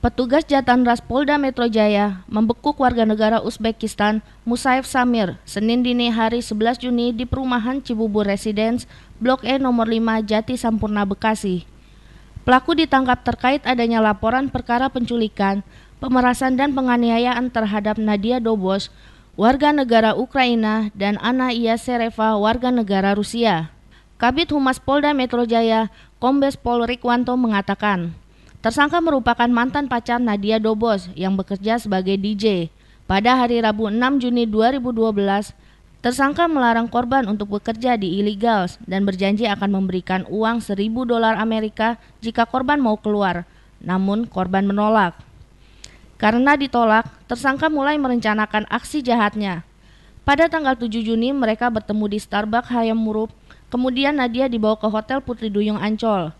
Petugas jatan ras Polda Metro Jaya membekuk warga negara Uzbekistan Musaif Samir Senin dini hari 11 Juni di perumahan Cibubur Residence, Blok E nomor 5 Jati Sampurna Bekasi. Pelaku ditangkap terkait adanya laporan perkara penculikan, pemerasan dan penganiayaan terhadap Nadia Dobos, warga negara Ukraina dan Ana Sereva, warga negara Rusia. Kabit Humas Polda Metro Jaya, Kombes Pol Rikwanto mengatakan, Tersangka merupakan mantan pacar Nadia Dobos yang bekerja sebagai DJ. Pada hari Rabu 6 Juni 2012, tersangka melarang korban untuk bekerja di illegals dan berjanji akan memberikan uang 1000 dolar Amerika jika korban mau keluar. Namun korban menolak. Karena ditolak, tersangka mulai merencanakan aksi jahatnya. Pada tanggal 7 Juni mereka bertemu di Starbucks Hayam Murup, kemudian Nadia dibawa ke Hotel Putri Duyung Ancol.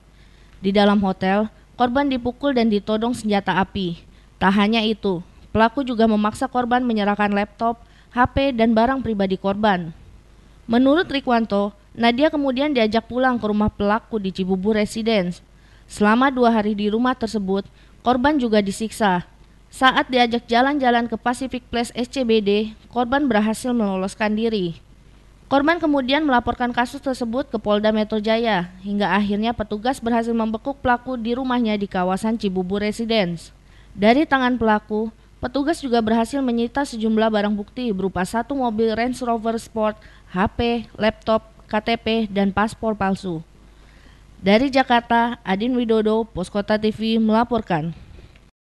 Di dalam hotel, Korban dipukul dan ditodong senjata api. Tak hanya itu, pelaku juga memaksa korban menyerahkan laptop, HP, dan barang pribadi korban. Menurut Rikwanto, Nadia kemudian diajak pulang ke rumah pelaku di Cibubur Residence. Selama dua hari di rumah tersebut, korban juga disiksa. Saat diajak jalan-jalan ke Pacific Place SCBD, korban berhasil meloloskan diri. Korban kemudian melaporkan kasus tersebut ke Polda Metro Jaya, hingga akhirnya petugas berhasil membekuk pelaku di rumahnya di kawasan Cibubur Residence. Dari tangan pelaku, petugas juga berhasil menyita sejumlah barang bukti berupa satu mobil Range Rover Sport, HP, laptop, KTP, dan paspor palsu. Dari Jakarta, Adin Widodo, Poskota TV melaporkan.